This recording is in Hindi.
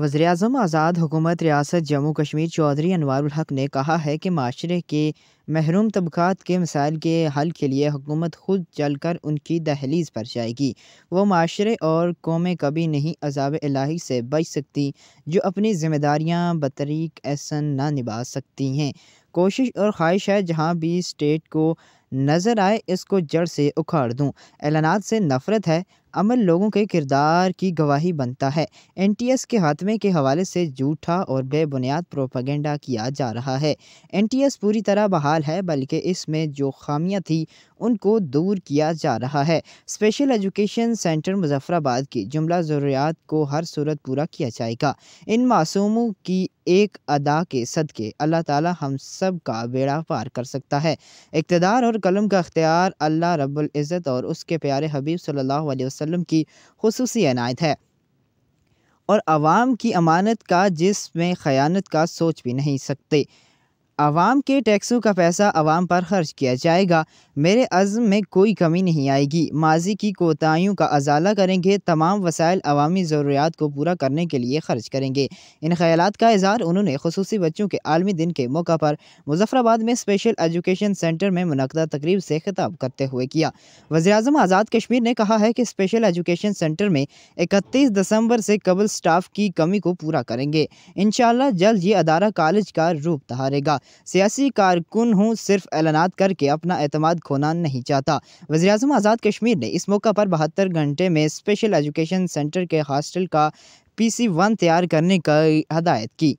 वजी अजम आज़ाद हुकूमत रियासत जम्मू कश्मीर चौधरी अनवारुल हक ने कहा है कि माशरे के महरूम तबकात के मसाइल के हल के लिए हुकूमत खुद चल कर उनकी दहलीज पर जाएगी वो माशरे और कौमें कभी नहीं अजाब इलाही से बच सकती जो अपनी जिम्मेदारियाँ बतरीक एहसन ना निभा सकती हैं कोशिश और ख्वाहिश है जहाँ भी स्टेट को नज़र आए इसको जड़ से उखाड़ दूँ एलानात से नफ़रत है अमल लोगों के किरदार की गवाही बनता है एनटीएस के खात्मे के हवाले से झूठा और बेबुनियाद प्रोपागेंडा किया जा रहा है एनटीएस पूरी तरह बहाल है बल्कि इसमें जो खामियां थी उनको दूर किया जा रहा है स्पेशल एजुकेशन सेंटर मुजफ्फराबाद की जुमला ज़रूरियात को हर सूरत पूरा किया जाएगा इन मासूमों की एक अदा के सदक़े अल्लाह ताला हम सब का बेड़ा पार कर सकता है इकतदार और कलम का अख्तियार अल्लाह रब्बुल इज़्ज़त और उसके प्यारे हबीब सल्लल्लाहु अलैहि वसल्लम वसल्लम की खसूस अनायत है और आवाम की अमानत का जिसमें ख़यानत का सोच भी नहीं सकते आवाम के टैक्सों का पैसा आवाम पर खर्च किया जाएगा मेरे अज़म में कोई कमी नहीं आएगी माजी की कोताहीियों का अजाला करेंगे तमाम वसायल अवामी ज़रूरियात को पूरा करने के लिए खर्च करेंगे इन ख्याल का इजहार उन्होंने खसूस बच्चों के आलमी दिन के मौका पर मुजफ्फराबाद में स्पेशल एजुकेशन सेंटर में मुनदा तकरीब से खिताब करते हुए किया वजी अजम आज़ाद कश्मीर ने कहा है कि स्पेशल एजुकेशन सेंटर में इकतीस दिसंबर से कबल स्टाफ की कमी को पूरा करेंगे इन जल्द ये अदारा कॉलेज का रूप धारेगा सियासी कारकुन हूँ सिर्फ ऐलानात करके अपना अतमाद खोना नहीं चाहता वजी अजम आज़ाद कश्मीर ने इस मौका पर बहत्तर घंटे में स्पेशल एजुकेशन सेंटर के हॉस्टल का पी सी वन तैयार करने का हदायत की